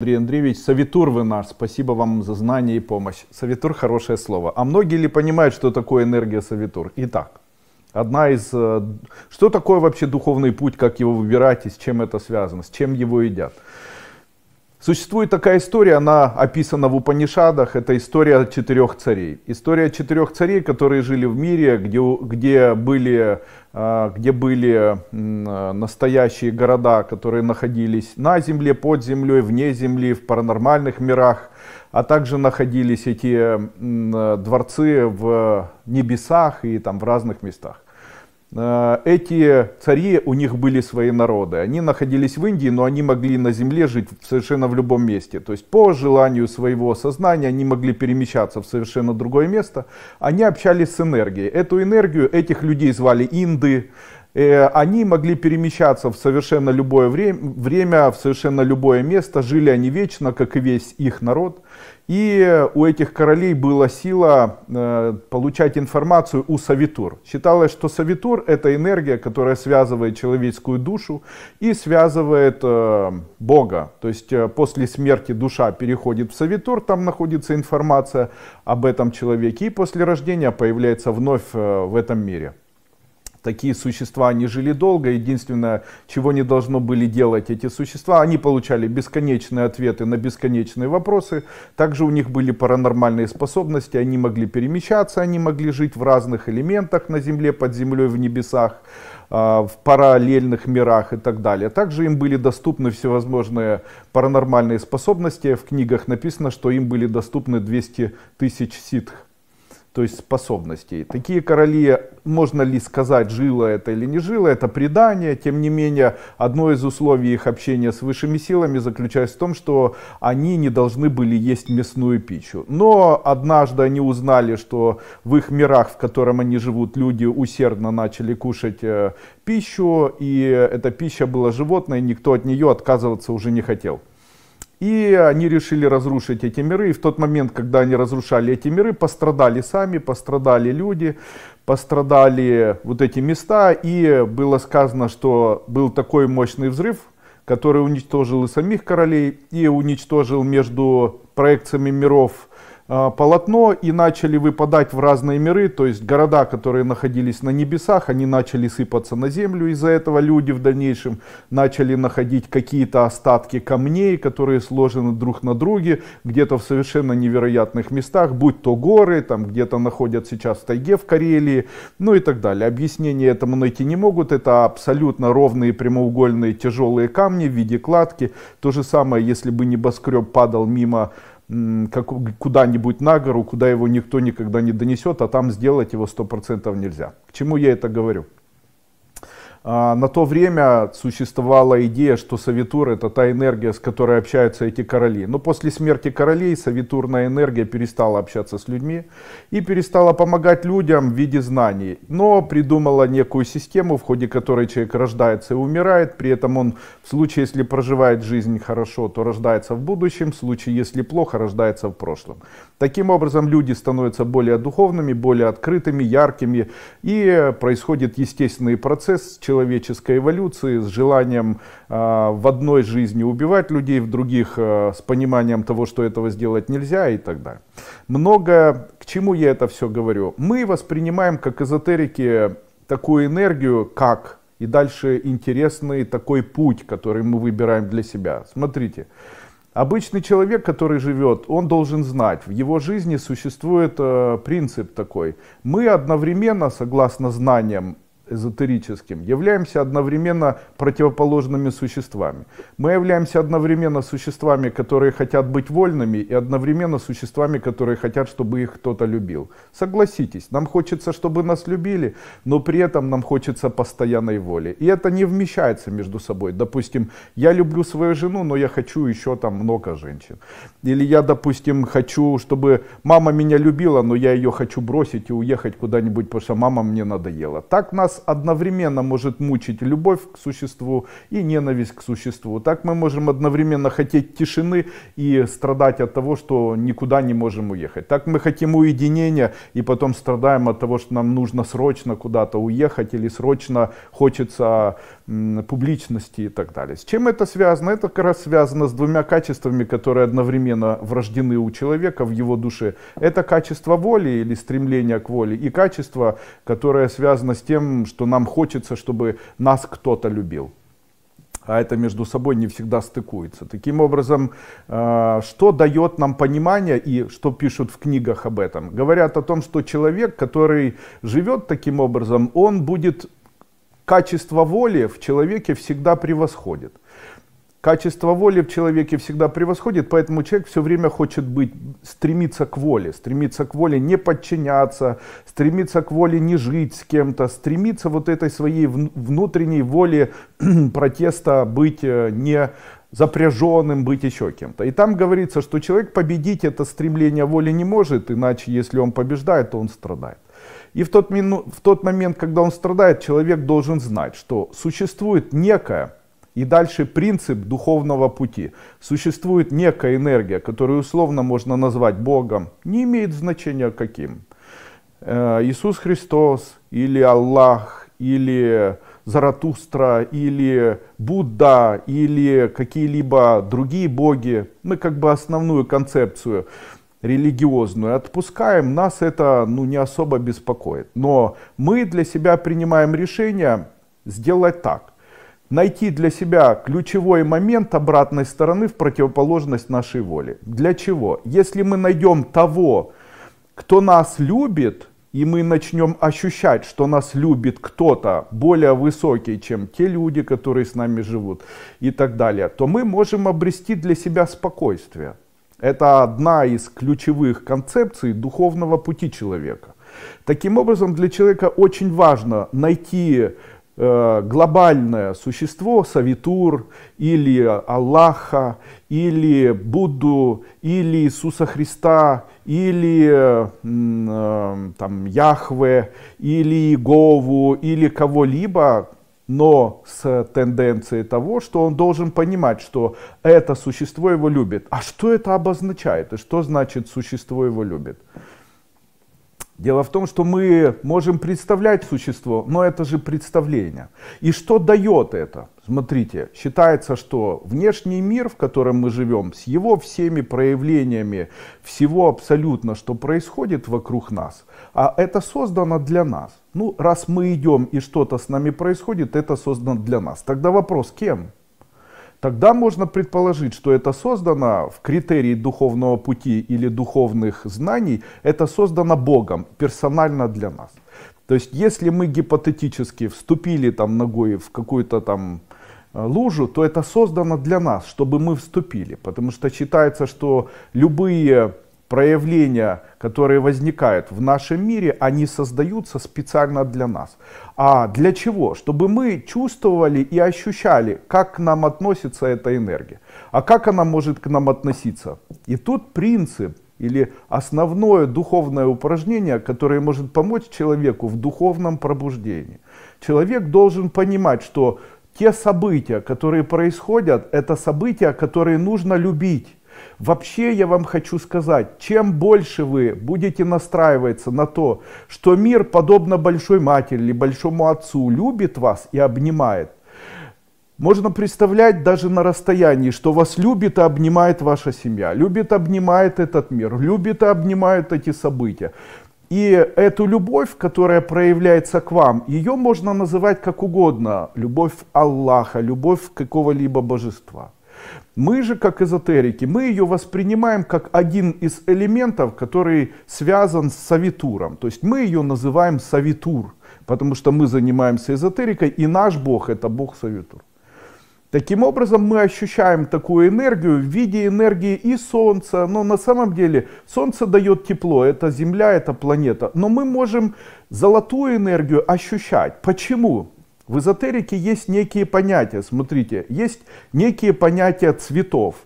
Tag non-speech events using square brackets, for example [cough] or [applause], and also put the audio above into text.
Андрей Андреевич, Савитур вы наш, спасибо вам за знание и помощь. Савитур хорошее слово. А многие ли понимают, что такое энергия Савитур? Итак, одна из... Э, что такое вообще духовный путь, как его выбирать и с чем это связано, с чем его едят? Существует такая история, она описана в Упанишадах, это история четырех царей. История четырех царей, которые жили в мире, где, где, были, а, где были настоящие города, которые находились на земле, под землей, вне земли, в паранормальных мирах, а также находились эти дворцы в небесах и там в разных местах. Э, эти цари, у них были свои народы. Они находились в Индии, но они могли на земле жить совершенно в любом месте. То есть по желанию своего сознания они могли перемещаться в совершенно другое место. Они общались с энергией. Эту энергию этих людей звали инды, Э, они могли перемещаться в совершенно любое время, время, в совершенно любое место, жили они вечно, как и весь их народ. И у этих королей была сила э, получать информацию у Савитур. Считалось, что Савитур это энергия, которая связывает человеческую душу и связывает э, Бога. То есть после смерти душа переходит в Савитур, там находится информация об этом человеке, и после рождения появляется вновь в этом мире такие существа, не жили долго. Единственное, чего не должно были делать эти существа, они получали бесконечные ответы на бесконечные вопросы. Также у них были паранормальные способности, они могли перемещаться, они могли жить в разных элементах на земле, под землей, в небесах а, в параллельных мирах и так далее. Также им были доступны всевозможные паранормальные способности. В книгах написано, что им были доступны 200 тысяч ситх то есть способностей. Такие короли, можно ли сказать, жило это или не жило, это предание. Тем не менее, одно из условий их общения с высшими силами заключается в том, что они не должны были есть мясную пищу. Но однажды они узнали, что в их мирах, в котором они живут, люди усердно начали кушать э, пищу, и эта пища была животной, никто от нее отказываться уже не хотел. И они решили разрушить эти миры. И в тот момент, когда они разрушали эти миры, пострадали сами, пострадали люди, пострадали вот эти места. И было сказано, что был такой мощный взрыв, который уничтожил и самих королей, и уничтожил между проекциями миров Э, полотно и начали выпадать в разные миры, то есть города, которые находились на небесах, они начали сыпаться на землю, из-за этого люди в дальнейшем начали находить какие-то остатки камней, которые сложены друг на друге, где-то в совершенно невероятных местах, будь то горы, там где-то находят сейчас в тайге в Карелии, ну и так далее. Объяснения этому найти не могут, это абсолютно ровные прямоугольные тяжелые камни в виде кладки, то же самое, если бы небоскреб падал мимо как куда-нибудь на гору, куда его никто никогда не донесет, а там сделать его 100% нельзя. К чему я это говорю? А, на то время существовала идея, что Савитур это та энергия, с которой общаются эти короли. Но после смерти королей Савитурная энергия перестала общаться с людьми и перестала помогать людям в виде знаний. Но придумала некую систему, в ходе которой человек рождается и умирает. При этом он в случае, если проживает жизнь хорошо, то рождается в будущем. В случае, если плохо, рождается в прошлом. Таким образом, люди становятся более духовными, более открытыми, яркими. И происходит естественный процесс человеческой эволюции, с желанием э, в одной жизни убивать людей, в других э, с пониманием того, что этого сделать нельзя и так далее. Много, к чему я это все говорю? Мы воспринимаем как эзотерики такую энергию, как и дальше интересный такой путь, который мы выбираем для себя. Смотрите, Обычный человек, который живет, он должен знать, в его жизни существует э, принцип такой. Мы одновременно, согласно знаниям, эзотерическим, являемся одновременно противоположными существами. Мы являемся одновременно существами, которые хотят быть вольными, и одновременно существами, которые хотят, чтобы их кто-то любил. Согласитесь, нам хочется, чтобы нас любили, но при этом нам хочется постоянной воли. И это не вмещается между собой. Допустим, я люблю свою жену, но я хочу еще там много женщин. Или я, допустим, хочу, чтобы мама меня любила, но я ее хочу бросить и уехать куда-нибудь, потому что мама мне надоела. Так нас одновременно может мучить любовь к существу и ненависть к существу. Так мы можем одновременно хотеть тишины и страдать от того, что никуда не можем уехать. Так мы хотим уединения и потом страдаем от того, что нам нужно срочно куда-то уехать или срочно хочется публичности и так далее. С чем это связано? Это как раз связано с двумя качествами, которые одновременно врождены у человека в его душе. Это качество воли или стремление к воле и качество, которое связано с тем, что нам хочется, чтобы нас кто-то любил а это между собой не всегда стыкуется. Таким образом, э, что дает нам понимание и что пишут в книгах об этом? Говорят о том, что человек, который живет таким образом, он будет, качество воли в человеке всегда превосходит. Качество воли в человеке всегда превосходит, поэтому человек все время хочет быть, стремиться к воле, стремиться к воле не подчиняться, стремиться к воле не жить с кем-то, стремиться вот этой своей внутренней воле [clears throat] протеста быть э, не запряженным, быть еще кем-то. И там говорится, что человек победить это стремление воли не может, иначе если он побеждает, то он страдает. И в тот, мину, в тот момент, когда он страдает, человек должен знать, что существует некое, и дальше принцип духовного пути. Существует некая энергия, которую условно можно назвать Богом, не имеет значения каким. Э, Иисус Христос или Аллах, или Заратустра, или Будда, или какие-либо другие боги. Мы как бы основную концепцию религиозную отпускаем, нас это ну, не особо беспокоит. Но мы для себя принимаем решение сделать так – найти для себя ключевой момент обратной стороны в противоположность нашей воле. Для чего? Если мы найдем того, кто нас любит, и мы начнем ощущать, что нас любит кто-то более высокий, чем те люди, которые с нами живут и так далее, то мы можем обрести для себя спокойствие. Это одна из ключевых концепций духовного пути человека. Таким образом, для человека очень важно найти Э, глобальное существо, Савитур, или Аллаха, или Будду, или Иисуса Христа, или э, там, Яхве, или Иегову, или кого-либо, но с тенденцией того, что он должен понимать, что это существо его любит. А что это обозначает и что значит существо его любит? Дело в том, что мы можем представлять существо, но это же представление. И что дает это? Смотрите, считается, что внешний мир, в котором мы живем, с его всеми проявлениями, всего абсолютно, что происходит вокруг нас, а это создано для нас. Ну, раз мы идем и что-то с нами происходит, это создано для нас. Тогда вопрос, кем? тогда можно предположить, что это создано в критерии духовного пути или духовных знаний, это создано Богом персонально для нас. То есть, если мы гипотетически вступили там ногой в какую-то там э, лужу, то это создано для нас, чтобы мы вступили. Потому что считается, что любые проявления, которые возникают в нашем мире, они создаются специально для нас. А для чего? Чтобы мы чувствовали и ощущали, как к нам относится эта энергия. А как она может к нам относиться? И тут принцип или основное духовное упражнение, которое может помочь человеку в духовном пробуждении. Человек должен понимать, что те события, которые происходят, это события, которые нужно любить Вообще я вам хочу сказать, чем больше вы будете настраиваться на то, что мир, подобно большой матери или большому отцу, любит вас и обнимает, можно представлять даже на расстоянии, что вас любит и обнимает ваша семья, любит и обнимает этот мир, любит и обнимает эти события. И эту любовь, которая проявляется к вам, ее можно называть как угодно. Любовь Аллаха, любовь какого-либо божества. Мы же, как эзотерики, мы ее воспринимаем как один из элементов, который связан с савитуром. То есть мы ее называем савитур, потому что мы занимаемся эзотерикой, и наш бог это бог савитур. Таким образом, мы ощущаем такую энергию в виде энергии и Солнца. Но на самом деле Солнце дает тепло, это Земля, это планета. Но мы можем золотую энергию ощущать. Почему? В эзотерике есть некие понятия, смотрите, есть некие понятия цветов.